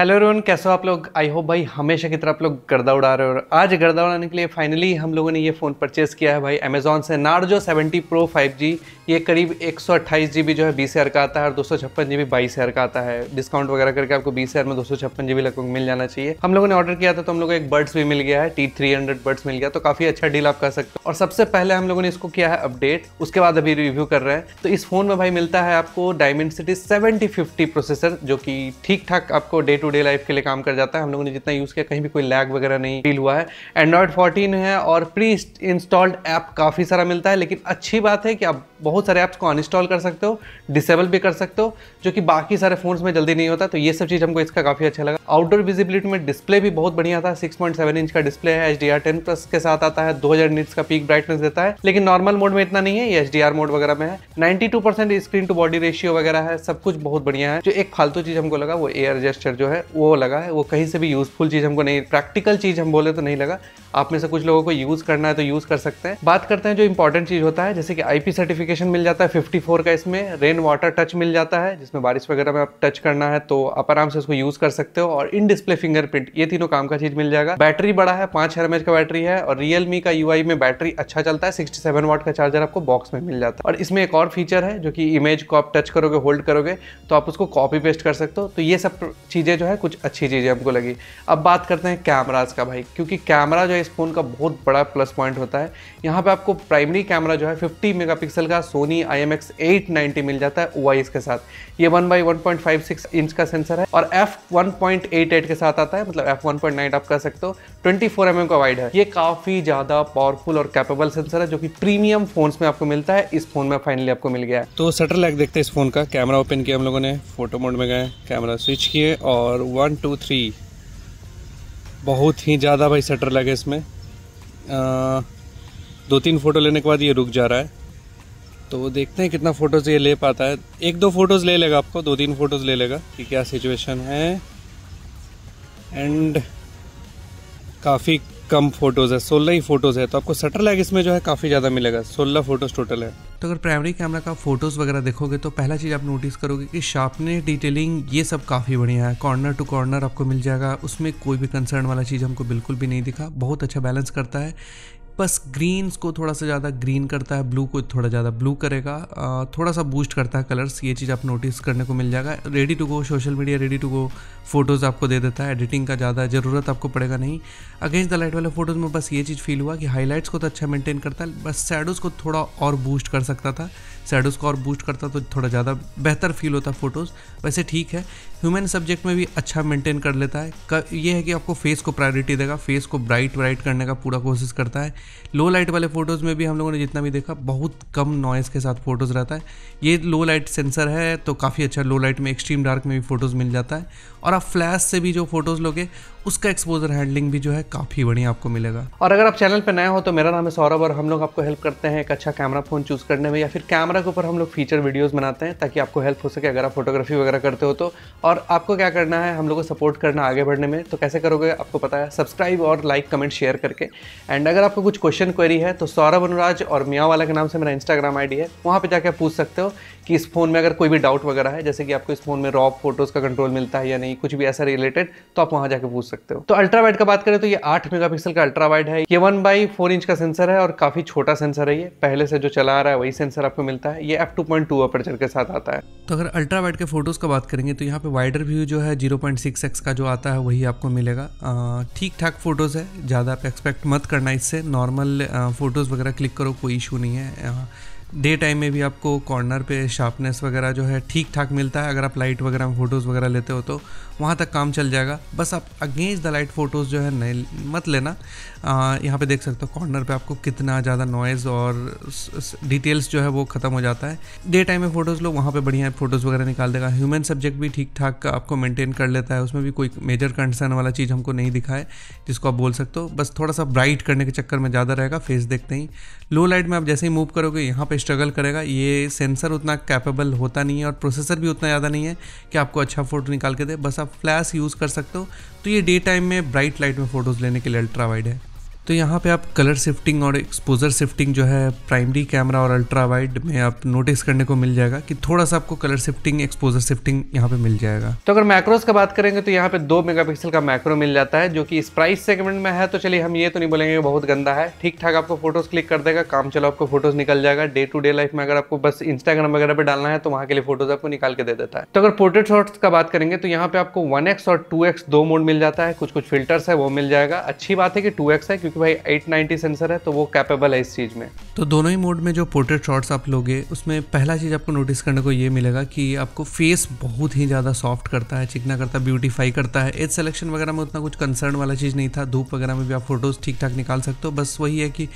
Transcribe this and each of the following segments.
hello रोन कैसे हो आप लोग आई होप भाई हमेशा की तरह आप लोग गर्दा उड़ा रहे हो और आज गर्दा उड़ाने के लिए फाइनली हम लोगों ने ये फ़ोन परचेज़ किया है भाई अमेजोन से नार्जो 70 प्रो 5G ये करीब एक सौ जो है बीस का आता है और दो सौ छप्पन का आता है डिस्काउंट वगैरह करके आपको बीस में दो सौ छप्पन लगभग मिल जाना चाहिए हम लोगों ने ऑर्डर किया था तो हम लोग को एक बर्ड्स भी मिल गया है टी थ्री बर्ड्स मिल गया तो काफ़ी अच्छा डील आप कर सकते हो और सबसे पहले हम लोगों ने इसको किया है अपडेट उसके बाद अभी रिव्यू कर रहे हैं तो इस फ़ोन में भाई मिलता है आपको डायमेंड सिटी सेवेंटी प्रोसेसर जो कि ठीक ठाक आपको day to to day life के लिए काम कर जाता है हम लोगों ने जितना यूज़ किया कहीं भी कोई लैग वगैरह नहीं फील हुआ है एंड्रॉयड फोर्टीन है और प्री इंस्टॉल्ड ऐप काफ़ी सारा मिलता है लेकिन अच्छी बात है कि आप बहुत सारे ऐप्स को अनइंस्टॉल कर सकते हो डिसेबल भी कर सकते हो जो कि बाकी सारे फ़ोन्स में जल्दी नहीं होता तो ये सब चीज़ हमको इसका काफ़ी अच्छा लगा आउटडोर विजिबिलिटी में डिस्प्ले भी बहुत बढ़िया था 6.7 इंच का डिस्प्ले है H D R ten plus के साथ आता है दो हज़ार का पीक ब्राइटनेस देता है लेकिन नॉर्मल मोड में इतना नहीं है ये एच डी आर मोड वगैरह में है two percent screen to body ratio वगैरह है सब कुछ बहुत बढ़िया है जो एक फालतू चीज़ हमको लगा वो एयर जेस्टर जो है है वो लगा है वो कहीं से भी यूज़फुल चीज़ हमको नहीं प्रैक्टिकल चीज़ हम बोले तो नहीं लगा आप में से कुछ लोगों को यूज़ करना है तो यूज़ कर सकते हैं बात करते हैं जो इंपॉर्टेंट चीज़ होता है जैसे कि आईपी सर्टिफिकेशन मिल जाता है 54 का इसमें रेन वाटर टच मिल जाता है जिसमें बारिश वगैरह में आप टच करना है तो आप आराम से उसको यूज़ कर सकते हो और इन डिस्प्ले फिंगरप्रिंट ये तीनों काम का चीज़ मिल जाएगा बैटरी बड़ा है पाँच हर का बैटरी है और रियल का यू में बैटरी अच्छा चलता है सिक्सटी सेवन का चार्जर आपको बॉक्स में मिल जाता है और इसमें एक और फीचर है जो कि इमेज को आप टच करोगे होल्ड करोगे तो आप उसको कॉपी पेस्ट कर सकते हो तो ये सब चीज़ें जो है कुछ अच्छी चीज़ें हमको लगी अब बात करते हैं कैमराज का भाई क्योंकि कैमरा जो है इस फ़ोन का बहुत बड़ा प्लस पॉइंट होता है यहाँ पे आपको प्राइमरी कैमरा जो है 50 मेगापिक्सल का सोनी आई एम मिल जाता है ओ के साथ ये वन बाई वन इंच का सेंसर है और एफ वन के साथ आता है मतलब एफ वन आप कह सकते हो ट्वेंटी फोर mm का वाइड है ये काफ़ी ज़्यादा पावरफुल और कैपेबल सेंसर है जो कि प्रीमियम फोन्स में आपको मिलता है इस फोन में फाइनली आपको मिल गया है तो सटर लैग देखते हैं इस फोन का कैमरा ओपन किया हम लोगों ने फोटो मोड में गए कैमरा स्विच किए और और वन टू थ्री बहुत ही ज़्यादा भाई सटर लगे इसमें आ, दो तीन फ़ोटो लेने के बाद ये रुक जा रहा है तो देखते हैं कितना फ़ोटोज़ ये ले पाता है एक दो फ़ोटोज़ ले लेगा आपको दो तीन फ़ोटोज़ ले लेगा कि क्या सिचुएशन है एंड काफ़ी कम फोटोज़ है सोलह ही फोटोज़ है तो आपको सटर लैग इसमें जो है काफ़ी ज़्यादा मिलेगा सोलह फोटोज़ टोटल है तो अगर प्राइमरी कैमरा का फोटोज़ वगैरह देखोगे तो पहला चीज़ आप नोटिस करोगे कि शार्पने डिटेलिंग ये सब काफ़ी बढ़िया है कॉर्नर टू कॉर्नर आपको मिल जाएगा उसमें कोई भी कंसर्न वाला चीज़ हमको बिल्कुल भी नहीं दिखा बहुत अच्छा बैलेंस करता है बस ग्रीन्स को थोड़ा सा ज़्यादा ग्रीन करता है ब्लू को थोड़ा ज़्यादा ब्लू करेगा थोड़ा सा बूस्ट करता है कलर्स ये चीज़ आप नोटिस करने को मिल जाएगा ready to go social media ready to go photos आपको दे देता है एडिटिंग का ज़्यादा ज़रूरत आपको पड़ेगा नहीं अगेंस्ट द लाइट वाले फोटोज़ में बस ये चीज़ फील हुआ कि हाईलाइट्स को तो अच्छा मेंटेन करता है बस सैडोज़ को थोड़ा और बूस्ट कर सकता था सैडोज़ को और बूस्ट करता तो थोड़ा ज़्यादा बेहतर फील होता फोटोज़ वैसे ठीक है ह्यूमन सब्जेक्ट में भी अच्छा मेंटेन कर लेता है ये है कि आपको फेस को प्रायोरिटी देगा फेस को ब्राइट ब्राइट करने का पूरा कोशिश करता है लो लाइट वाले फ़ोटोज़ में भी हम लोगों ने जितना भी देखा बहुत कम नॉइज़ के साथ फ़ोटोज़ रहता है ये लो लाइट सेंसर है तो काफ़ी अच्छा लो लाइट में एक्सट्रीम डार्क में भी फ़ोटोज़ मिल जाता है और आप फ्लैश से भी जो फ़ोटोज़ लोगे उसका एक्सपोजर हैंडलिंग भी जो है काफ़ी बढ़िया आपको मिलेगा और अगर आप चैनल पर नया हो तो मेरा नाम है सौरभ और हम लोग आपको हेल्प करते हैं एक अच्छा कैमरा फ़ोन चूज़ करने में या फिर कैमरा के ऊपर हम लोग फीचर वीडियोज़ बनाते हैं ताकि आपको हेल्प हो सके अगर आप फोटोग्राफी वगैरह करते हो तो और आपको क्या करना है हम लोग को सपोर्ट करना आगे बढ़ने में तो कैसे करोगे आपको पता है सब्सक्राइब और लाइक कमेंट शेयर करके एंड अगर आपको कुछ क्वेश्चन क्वेरी है तो सौरभ अनुराज और मियाँ वाला के नाम से मेरा इंस्टाग्राम आईडी है वहाँ पर जाकर आप पूछ सकते हो कि इस फ़ोन में अगर कोई भी डाउट वगैरह है जैसे कि आपको इस फ़ोन में रॉप फोटोज़ का कंट्रोल मिलता है या नहीं कुछ भी ऐसा रिलेटेड तो आप वहाँ जाकर पूछ सकते हो तो अल्ट्रा वाइड का बात करें तो ये आठ मेगापिक्सल का अल्ट्रा वाइड है ये वन बाई फोर इंच का सेंसर है और काफी छोटा सेंसर है ये पहले से जो चला आ रहा है वही सेंसर आपको मिलता है ये F two point two aperture के साथ आता है तो अगर अल्ट्रा वाइड के फोटोज का बात करेंगे तो यहाँ पे वाइडर व्यू जो है जीरो का जो आता है वही आपको मिलेगा ठीक ठाक फोटोज है ज़्यादा आप एक्सपेक्ट मत करना इससे नॉर्मल फोटोज वगैरह क्लिक करो कोई इशू नहीं है डे टाइम में भी आपको कॉर्नर पे शार्पनेस वगैरह जो है ठीक ठाक मिलता है अगर आप लाइट वगैरह में फ़ोटोज़ वगैरह लेते हो तो वहाँ तक काम चल जाएगा बस आप अगेंस्ट द लाइट फ़ोटोज़ जो है नहीं मत लेना यहाँ पे देख सकते हो कॉर्नर पे आपको कितना ज़्यादा नॉइज़ और डिटेल्स जो है वो ख़त्म हो जाता है डे टाइम में फ़ोटोज़ लो वहाँ पर बढ़िया फ़ोटोज़ वगैरह निकाल देगा ह्यूमन सब्जेक्ट भी ठीक ठाक आपको मेनटेन कर लेता है उसमें भी कोई मेजर कंसर्न वाला चीज़ हमको नहीं दिखाए जिसको आप बोल सकते हो बस थोड़ा सा ब्राइट करने के चक्कर में ज़्यादा रहेगा फेस देखते ही लो लाइट में आप जैसे ही मूव करोगे यहाँ पर स्ट्रगल करेगा ये सेंसर उतना कैपेबल होता नहीं है और प्रोसेसर भी उतना ज़्यादा नहीं है कि आपको अच्छा फ़ोटो निकाल के दे बस आप फ्लैश यूज़ कर सकते हो तो ये डे टाइम में ब्राइट लाइट में फ़ोटोज़ लेने के लिए अल्ट्रा वाइड है तो यहाँ पे आप कलर शिफ्टिंग और एक्सपोजर शिफ्टिंग जो है प्राइमरी कैमरा और अल्ट्रा वाइड में आप नोटिस करने को मिल जाएगा कि थोड़ा सा आपको कलर शिफ्टिंग एक्सपोजर शिफ्टिंग यहाँ पे मिल जाएगा तो अगर मैक्रोस का बात करेंगे तो यहाँ पे दो मेगापिक्सल का मैक्रो मिल जाता है जो कि इस प्राइस सेगमेंट में है तो चलिए हम ये तो नहीं बोलेंगे बहुत गंदा है ठीक ठाक आपको फोटोज क्लिक कर देगा काम चलो आपको फोटोज निकल जाएगा डे टू डे लाइफ में अगर आपको बस इंस्टाग्राम वगैरह पर डालना है तो वहाँ के लिए फोटोज आपको निकाल के दे देता है तो अगर पोर्ट्रेट शॉट्स का बात करेंगे तो यहाँ पे आपको वन और टू दो मोड मिल जाता है कुछ कुछ फिल्टर्स है वो मिल जाएगा अच्छी बात है कि टू है क्योंकि भाई 890 सेंसर है तो वो कैपेबल है इस चीज़ में तो दोनों ही मोड में जो पोर्ट्रेट शॉट्स आप लोगे उसमें पहला चीज़ आपको नोटिस करने को ये मिलेगा कि आपको फेस बहुत ही ज़्यादा सॉफ्ट करता है चिकना करता है ब्यूटीफाई करता है एज सिलेक्शन वगैरह में उतना कुछ कंसर्न वाला चीज़ नहीं था धूप वगैरह में भी आप फोटोज़ ठीक ठाक निकाल सकते हो बस वही है कि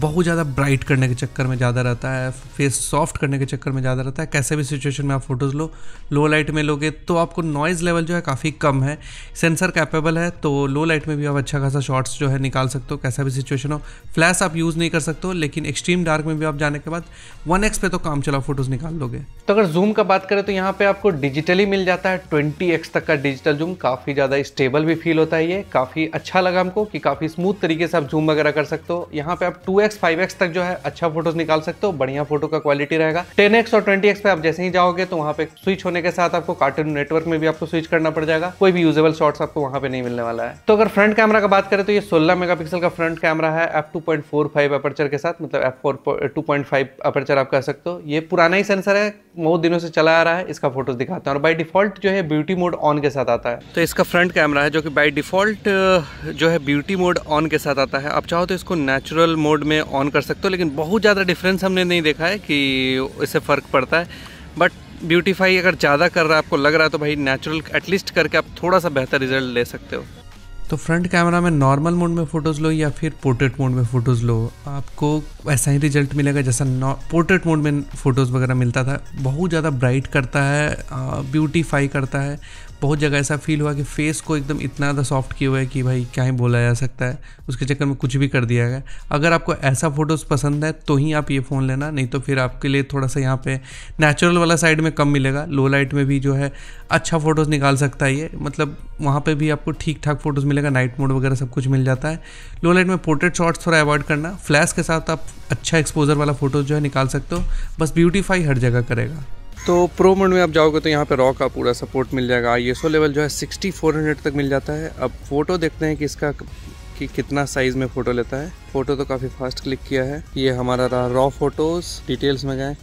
बहुत ज़्यादा ब्राइट करने के चक्कर में ज़्यादा रहता है फेस सॉफ्ट करने के चक्कर में ज़्यादा रहता है कैसे भी सिचुएशन में आप फोटोज़ लो लो लाइट में लोगे तो आपको नॉइज़ लेवल जो है काफ़ी कम है सेंसर कैपेबल है तो लो लाइट में भी आप अच्छा खासा शॉट्स जो है निकाल सकते हो कैसा भी सिचुएशन हो फ्लैश आप यूज़ नहीं कर सकते हो लेकिन एक्सट्रीम डार्क में भी आप जाने के बाद वन एक्स पे तो काम चला फोटोज़ निकाल लोगे तो अगर जूम का बात करें तो यहाँ पर आपको डिजिटली मिल जाता है ट्वेंटी एक्स तक का डिजिटल जूम काफ़ी ज़्यादा स्टेबल भी फील होता है ये काफ़ी अच्छा लगा हमको कि काफ़ी स्मूथ तरीके से आप जूम वगैरह कर सकते हो यहाँ पर आप टू एक्स फाइव एक्स तक जो है अच्छा फोटोज निकाल सकते हो बढ़िया फोटो का क्वालिटी रहेगा टेन एक्स और ट्वेंटी एक्स पे आप जैसे ही जाओगे तो वहाँ पे स्विच होने के साथ आपको कार्टून नेटवर्क में भी आपको स्विच करना पड़ जाएगा कोई भी यूजेबल शॉट्स आपको वहाँ पे नहीं मिलने वाला है तो अगर फ्रंट कैमरा का बात करें तो ये सोलह मेगा का फ्रंट कैमरा है एफ टू अपर्चर के साथ मतलब f four two point five aperture आप कह सकते हो ये पुराना ही सेंसर है बहुत दिनों से चला आ रहा है इसका फोटोज दिखाते हैं और बाई डिफॉल्ट जो है ब्यूटी मोड ऑन के साथ आता है तो इसका फ्रंट कैमरा है जो कि बाई डिफॉल्ट uh, जो है ब्यूटी मोड ऑन के साथ आता है आप चाहो तो इसको नेचुरल मोड में ऑन कर सकते हो लेकिन बहुत ज़्यादा डिफरेंस हमने नहीं देखा है कि इससे फ़र्क पड़ता है बट ब्यूटीफाई अगर ज़्यादा कर रहा है आपको लग रहा है तो भाई नेचुरल एटलीस्ट करके आप थोड़ा सा बेहतर रिजल्ट ले सकते हो तो फ्रंट कैमरा में नॉर्मल मोड में फ़ोटोज़ लो या फिर पोर्ट्रेट मोड में फ़ोटोज़ लो आपको ऐसा ही रिजल्ट मिलेगा जैसा पोर्ट्रेट मोड में फ़ोटोज़ वगैरह मिलता था बहुत ज़्यादा ब्राइट करता है ब्यूटीफाई करता है बहुत जगह ऐसा फील हुआ कि फेस को एकदम इतना ज़्यादा सॉफ्ट किया हुआ है कि भाई क्या ही बोला जा सकता है उसके चक्कर में कुछ भी कर दिया गया अगर आपको ऐसा फ़ोटोज़ पसंद है तो ही आप ये फ़ोन लेना नहीं तो फिर आपके लिए थोड़ा सा यहाँ पे नेचुरल वाला साइड में कम मिलेगा लो लाइट में भी जो है अच्छा फ़ोटोज़ निकाल सकता है ये मतलब वहाँ पर भी आपको ठीक ठाक फ़ोटोज़ मिलेगा नाइट मोड वगैरह सब कुछ मिल जाता है लो लाइट में पोर्ट्रेट शॉट्स थोड़ा अवॉइड करना फ्लैश के साथ आप अच्छा एक्सपोजर वाला फ़ोटोज़ जो है निकाल सकते हो बस ब्यूटीफाई हर जगह करेगा तो प्रो मोड में आप जाओगे तो यहाँ पे रॉ का पूरा सपोर्ट मिल जाएगा आई लेवल जो है सिक्सटी फोर हंड्रेड तक मिल जाता है अब फ़ोटो देखते हैं कि इसका कि कितना साइज़ में फ़ोटो लेता है फ़ोटो तो काफ़ी फास्ट क्लिक किया है ये हमारा रहा रॉ फ़ोटोज़ डिटेल्स में गए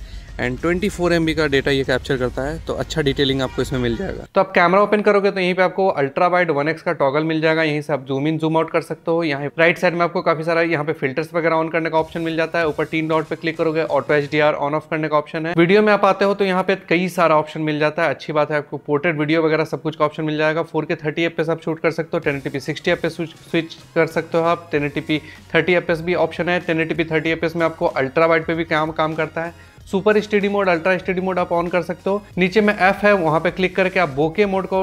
एंड 24 फोर का डेटा ये कैप्चर करता है तो अच्छा डिटेलिंग आपको इसमें मिल जाएगा तो आप कैमरा ओपन करोगे तो यहीं पे आपको अल्ट्रा वाइड वन का टॉगल मिल जाएगा यहीं से आप जूम इन जूम आउट कर सकते हो यहाँ राइट साइड में आपको काफी सारा यहाँ पे फिल्टर्स वगैरह ऑन करने का ऑप्शन मिल जाता है ऊपर तीन डॉट पे क्लिक करोगे ऑटो एच ऑन ऑफ करने का ऑप्शन है वीडियो में आप आते हो तो यहाँ पे कई सारा ऑप्शन मिल जाता है अच्छी बात है आपको पोर्ट्रेट वीडियो वगैरह सब कुछ का ऑप्शन मिल जाएगा फोर के थर्टी एफ आप शूट कर सकते हो ten eighty p p sixty f switch कर सकते हो आप ten T P thirty f भी ऑप्शन है ten T P thirty f में आपको अल्ट्रा वाइड पे भी काम काम करता है super steady mode ultra steady mode आप ऑन कर सकते हो नीचे में एफ है वहाँ पे क्लिक करके आप बोके मोड को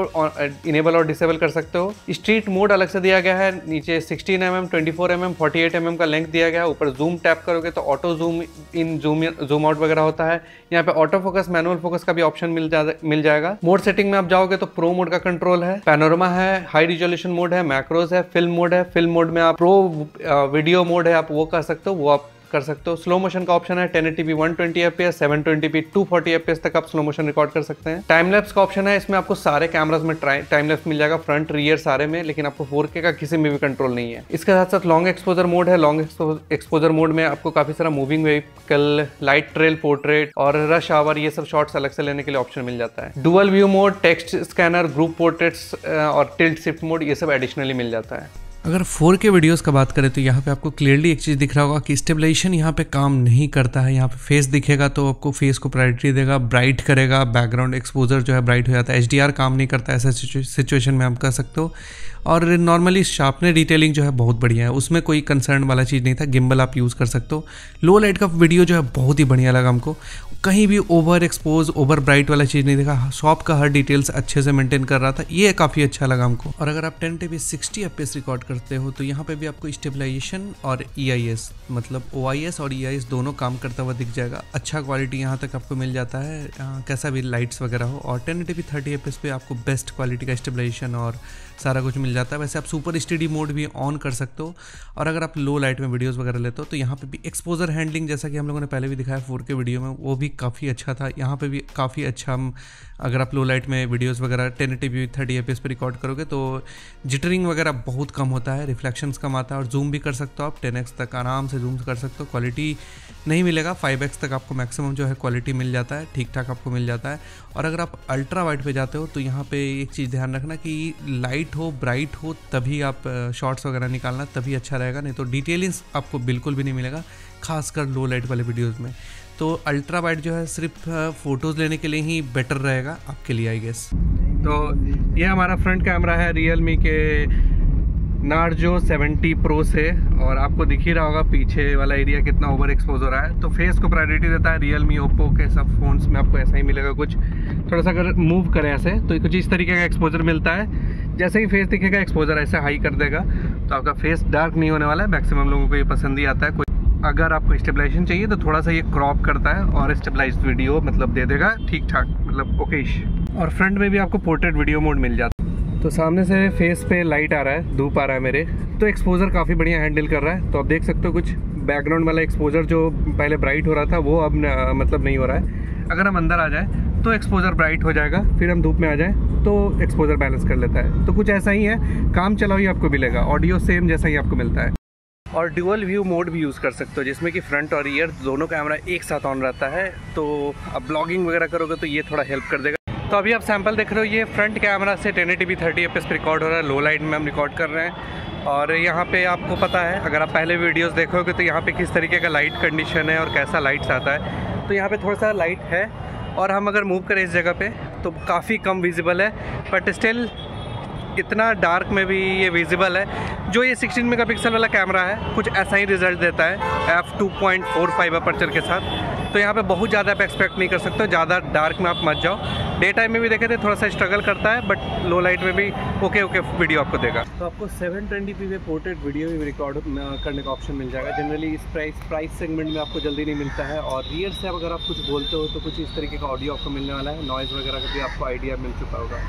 इनेबल uh, और डिसेबल कर सकते हो स्ट्रीट मोड अलग से दिया गया है नीचे 16 M M twenty four M M forty eight M M का लेंथ दिया गया है ऊपर जूम टैप करोगे तो auto zoom in zoom zoom out वगैरह होता है यहाँ पे ऑटो फोकस मैनुअल फोकस का भी ऑप्शन मिल जाए मिल जाएगा मोड सेटिंग में आप जाओगे तो प्रो मोड का कंट्रोल है पैनोरमा है हाई रिजोल्यूशन मोड है मैक्रोज है फिल्म मोड है फिल्म मोड में आप प्रो वीडियो मोड है आप वो कर सकते हो वो आप कर सकते हो स्लो मोशन का ऑप्शन है 1080p 120 fps 720p 240 एस तक आप स्लो मोशन रिकॉर्ड कर सकते हैं टाइम लैप्स का ऑप्शन है इसमें आपको सारे कैमराज में टाइम लैप्स मिल जाएगा फ्रंट रियर सारे में लेकिन आपको 4K का किसी में भी कंट्रोल नहीं है इसके साथ साथ लॉन्ग एक्सपोजर मोड है लॉन्ग एक्सपोजर मोड में आपको काफी सारा moving vehicle light trail portrait और रश आवर ये सब शॉर्ट्स अलग से लेने के लिए ऑप्शन मिल जाता है dual view mode text scanner group portraits और टिल्ट शिफ्ट मोड ये सब एडिशनली मिल जाता है अगर फोर के वीडियोज़ का बात करें तो यहाँ पे आपको क्लियरली एक चीज़ दिख रहा होगा कि स्टेबलाइजेशन यहाँ पे काम नहीं करता है यहाँ पे फेस दिखेगा तो आपको फेस को प्रायोरिटी देगा ब्राइट करेगा बैकग्राउंड एक्सपोजर जो है ब्राइट हो जाता है एच काम नहीं करता ऐसा सिचुएशन में आप कर सकते हो और नॉर्मली शार्पनर डिटेलिंग जो है बहुत बढ़िया है उसमें कोई कंसर्न वाला चीज़ नहीं था गिम्बल आप यूज़ कर सकते हो लो लाइट का वीडियो जो है बहुत ही बढ़िया लगा हमको कहीं भी ओवर एक्सपोज ओवर ब्राइट वाला चीज़ नहीं देखा शॉप का हर डिटेल्स अच्छे से मेंटेन कर रहा था ये काफ़ी अच्छा लगा हमको और अगर आप ten T B sixty record करते हो तो यहाँ पे भी आपको स्टेबलाइजेशन और ई e मतलब ओ और ई e दोनों काम करता हुआ दिख जाएगा अच्छा क्वालिटी यहाँ तक आपको मिल जाता है आ, कैसा भी लाइट्स वगैरह हो और टेन एटी थर्टी एफ पे आपको बेस्ट क्वालिटी का स्टेबलाइजेशन और सारा कुछ मिल जाता है वैसे आप सुपर स्टडी मोड भी ऑन कर सकते हो और अगर आप लो लाइट में वीडियोज़ वगैरह लेते हो तो यहाँ पर भी एक्सपोजर हैंडलिंग जैसा कि हम लोगों ने पहले भी दिखाया फोर वीडियो में वो भी काफ़ी अच्छा था यहाँ पर भी काफ़ी अच्छा हम अगर आप लो लाइट में वीडियोज़ वगैरह ten T V thirty f पे रिकॉर्ड करोगे तो जिटरिंग वगैरह बहुत कम होता है रिफ्लेक्शन कम आता है और जूम भी कर सकते हो आप टेन तक आराम से जूम कर सकते हो क्वालिटी नहीं मिलेगा फाइव तक आपको मैक्सिमम जो है क्वालिटी मिल जाता है ठीक ठाक आपको मिल जाता है और अगर आप अल्ट्रा वाइड पर जाते हो तो यहाँ पर एक चीज़ ध्यान रखना कि लाइट लाइट हो ब्राइट हो तभी आप शॉर्ट्स वगैरह निकालना तभी अच्छा रहेगा नहीं तो डिटेलिंग्स आपको बिल्कुल भी नहीं मिलेगा खासकर लो लाइट वाले वीडियोज़ में तो अल्ट्रा वाइट जो है सिर्फ फ़ोटोज़ लेने के लिए ही बेटर रहेगा आपके लिए आई गेस तो ये हमारा फ्रंट कैमरा है रियल मी के नार्जो 70 प्रो से और आपको दिख ही रहा होगा पीछे वाला एरिया कितना ओवर एक्सपोज हो रहा है तो फेस को प्रायोरिटी देता है रियल मी ओप्पो के सब फ़ोन्स में आपको ऐसा ही मिलेगा कुछ थोड़ा सा अगर मूव करें ऐसे तो कुछ इस तरीके का एक्सपोजर मिलता है जैसे ही फेस दिखेगा एक्सपोजर ऐसे हाई कर देगा तो आपका फेस डार्क नहीं होने वाला है मैक्सिमम लोगों को ये पसंद ही आता है कोई अगर आपको स्टेबलाइजेशन चाहिए तो थोड़ा सा ये क्रॉप करता है और स्टेबलाइज वीडियो मतलब दे देगा ठीक ठाक मतलब ओकेश और फ्रंट में भी आपको पोर्ट्रेट वीडियो मोड मिल जाता है तो सामने से फेस पे लाइट आ रहा है धूप आ रहा है मेरे तो एक्सपोजर काफ़ी बढ़िया हैंडल कर रहा है तो आप देख सकते हो कुछ बैकग्राउंड वाला एक्सपोजर जो पहले ब्राइट हो रहा था वो अब न, मतलब नहीं हो रहा है अगर हम अंदर आ जाए तो एक्सपोजर ब्राइट हो जाएगा फिर हम धूप में आ जाए तो एक्सपोजर बैलेंस कर लेता है तो कुछ ऐसा ही है काम चला ही आपको मिलेगा ऑडियो सेम जैसा ही आपको मिलता है और ड्यूअल व्यू मोड भी यूज़ कर सकते हो जिसमें कि फ्रंट और ईयर दोनों कैमरा एक साथ ऑन रहता है तो अब ब्लॉगिंग वगैरह करोगे तो ये थोड़ा हेल्प कर देगा तो अभी आप सैंपल देख रहे हो ये फ्रंट कैमरा से टेन ए टी रिकॉर्ड हो रहा है लो लाइट में हम रिकॉर्ड कर रहे हैं और यहाँ पे आपको पता है अगर आप पहले वीडियोस देखोगे तो यहाँ पे किस तरीके का लाइट कंडीशन है और कैसा लाइट्स आता है तो यहाँ पे थोड़ा सा लाइट है और हम अगर मूव करें इस जगह पे तो काफ़ी कम विजिबल है बट स्टिल इतना डार्क में भी ये विजिबल है जो ये 16 मेगापिक्सल वाला कैमरा है कुछ ऐसा ही रिजल्ट देता है f two point four five के साथ तो यहाँ पे बहुत ज़्यादा आप एक्सपेक्ट नहीं कर सकते ज़्यादा डार्क में आप मत जाओ डे टाइम में भी देखे थे थोड़ा सा स्ट्रगल करता है बट लो लाइट में भी ओके ओके वीडियो आपको देगा तो आपको सेवन ट्वेंटी पी पे पोर्ट्रेट वीडियो भी रिकॉर्ड करने का ऑप्शन मिल जाएगा जनरली इस प्राइस प्राइस सेगमेंट में आपको जल्दी नहीं मिलता है और रियर से अगर आप कुछ बोलते हो तो कुछ इस तरीके का ऑडियो आपको मिलने वाला है नॉइज़ वगैरह का भी आपको आइडिया मिल चुका होगा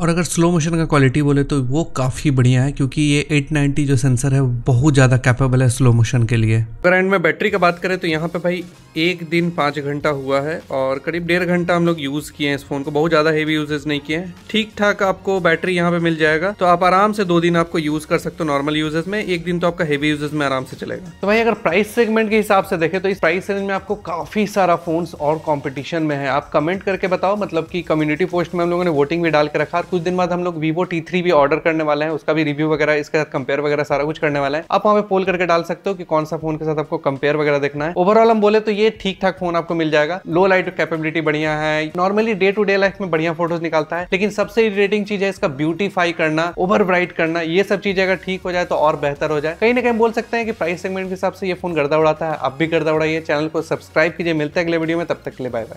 और अगर स्लो मोशन का क्वालिटी बोले तो वो काफ़ी बढ़िया है क्योंकि ये 890 जो सेंसर है बहुत ज़्यादा कैपेबल है स्लो मोशन के लिए अगर एंड में बैटरी का बात करें तो यहाँ पे भाई एक दिन पाँच घंटा हुआ है और करीब डेढ़ घंटा हम लोग यूज़ किए हैं इस फ़ोन को बहुत ज़्यादा हेवी यूजेज नहीं किए हैं ठीक ठाक आपको बैटरी यहाँ पर मिल जाएगा तो आप आराम से दो दिन आपको यूज़ कर सकते हो नॉर्मल यूजेज में एक दिन तो आपका हेवी यूजेज में आराम से चलेगा तो भाई अगर प्राइस सेगमेंट के हिसाब से देखें तो इस प्राइस रेंज में आपको काफ़ी सारा फ़ोन्स और कॉम्पिटिशन में है आप कमेंट करके बताओ मतलब कि कम्युनिटी पोस्ट में हम लोगों ने वोटिंग भी डाल के रखा यार कुछ दिन बाद हम लोग वीवो टी थ्री भी ऑर्डर करने वाले हैं उसका भी रिव्यू वगैरह इसके साथ कंपेयर वगैरह सारा कुछ करने वाला है आप वहाँ पे पोल करके डाल सकते हो कि कौन सा फोन के साथ आपको कंपेयर वगैरह देखना है ओवरऑल हम बोले तो ये ठीक ठाक फोन आपको मिल जाएगा लो लाइट कैपेबिलिटी बढ़िया है normally day to day life में बढ़िया फोटोज निकालता है लेकिन सबसे इरिटेटिंग चीज है इसका ब्यूटीफाई करना ओवर ब्राइट करना ये सब चीजें अगर ठीक हो जाए तो और बेहतर हो जाए कहीं ना कहीं बोल सकते हैं कि प्राइस सेगमेंट के हिसाब से ये फोन गर्दा उड़ाता है आप भी गर्दा उड़ाइए चैनल को सब्सक्राइब कीजिए मिलते हैं अगले वीडियो में तब तक के लिए बाय बाय